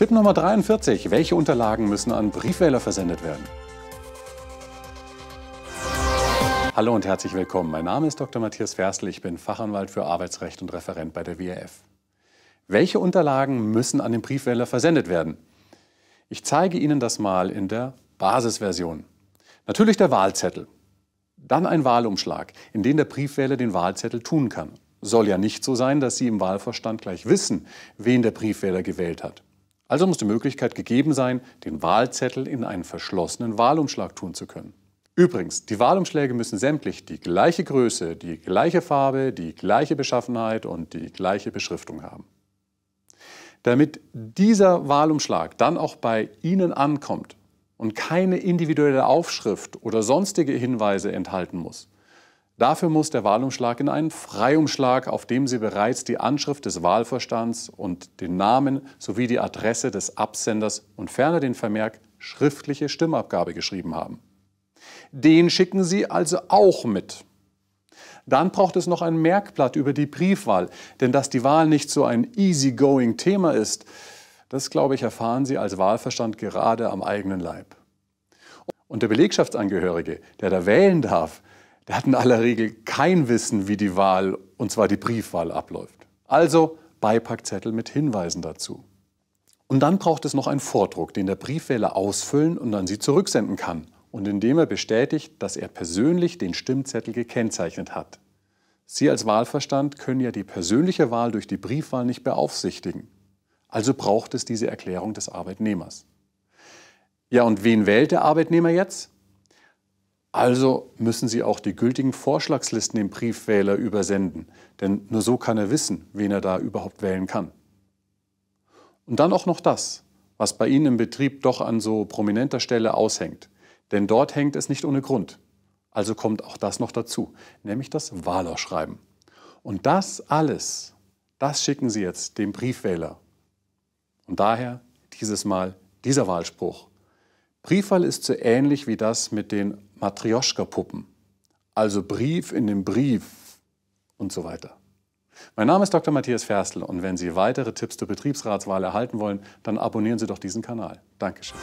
Tipp Nummer 43. Welche Unterlagen müssen an Briefwähler versendet werden? Hallo und herzlich willkommen. Mein Name ist Dr. Matthias Ferstl. Ich bin Fachanwalt für Arbeitsrecht und Referent bei der WRF. Welche Unterlagen müssen an den Briefwähler versendet werden? Ich zeige Ihnen das mal in der Basisversion. Natürlich der Wahlzettel. Dann ein Wahlumschlag, in den der Briefwähler den Wahlzettel tun kann. Soll ja nicht so sein, dass Sie im Wahlverstand gleich wissen, wen der Briefwähler gewählt hat. Also muss die Möglichkeit gegeben sein, den Wahlzettel in einen verschlossenen Wahlumschlag tun zu können. Übrigens, die Wahlumschläge müssen sämtlich die gleiche Größe, die gleiche Farbe, die gleiche Beschaffenheit und die gleiche Beschriftung haben. Damit dieser Wahlumschlag dann auch bei Ihnen ankommt und keine individuelle Aufschrift oder sonstige Hinweise enthalten muss, Dafür muss der Wahlumschlag in einen Freiumschlag, auf dem Sie bereits die Anschrift des Wahlverstands und den Namen sowie die Adresse des Absenders und ferner den Vermerk schriftliche Stimmabgabe geschrieben haben. Den schicken Sie also auch mit. Dann braucht es noch ein Merkblatt über die Briefwahl, denn dass die Wahl nicht so ein easygoing Thema ist, das glaube ich erfahren Sie als Wahlverstand gerade am eigenen Leib. Und der Belegschaftsangehörige, der da wählen darf, der hat in aller Regel kein Wissen, wie die Wahl, und zwar die Briefwahl, abläuft. Also Beipackzettel mit Hinweisen dazu. Und dann braucht es noch einen Vordruck, den der Briefwähler ausfüllen und an Sie zurücksenden kann und indem er bestätigt, dass er persönlich den Stimmzettel gekennzeichnet hat. Sie als Wahlverstand können ja die persönliche Wahl durch die Briefwahl nicht beaufsichtigen. Also braucht es diese Erklärung des Arbeitnehmers. Ja, und wen wählt der Arbeitnehmer jetzt? Also müssen Sie auch die gültigen Vorschlagslisten dem Briefwähler übersenden, denn nur so kann er wissen, wen er da überhaupt wählen kann. Und dann auch noch das, was bei Ihnen im Betrieb doch an so prominenter Stelle aushängt. Denn dort hängt es nicht ohne Grund. Also kommt auch das noch dazu, nämlich das Wahlausschreiben. Und das alles, das schicken Sie jetzt dem Briefwähler. Und daher dieses Mal dieser Wahlspruch. Briefwahl ist so ähnlich wie das mit den Matrioschka-Puppen, also Brief in den Brief und so weiter. Mein Name ist Dr. Matthias Ferstl und wenn Sie weitere Tipps zur Betriebsratswahl erhalten wollen, dann abonnieren Sie doch diesen Kanal. Dankeschön.